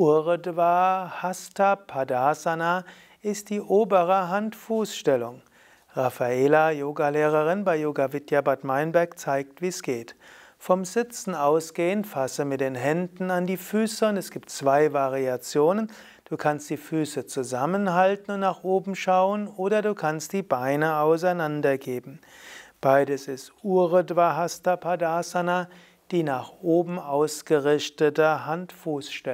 Urdhva Hasta Padasana ist die obere hand fuß Raffaela, Yogalehrerin bei Yoga Vidya Bad Meinberg, zeigt, wie es geht. Vom Sitzen ausgehend fasse mit den Händen an die Füße und es gibt zwei Variationen. Du kannst die Füße zusammenhalten und nach oben schauen oder du kannst die Beine auseinandergeben. Beides ist Hasta Padasana, die nach oben ausgerichtete hand fuß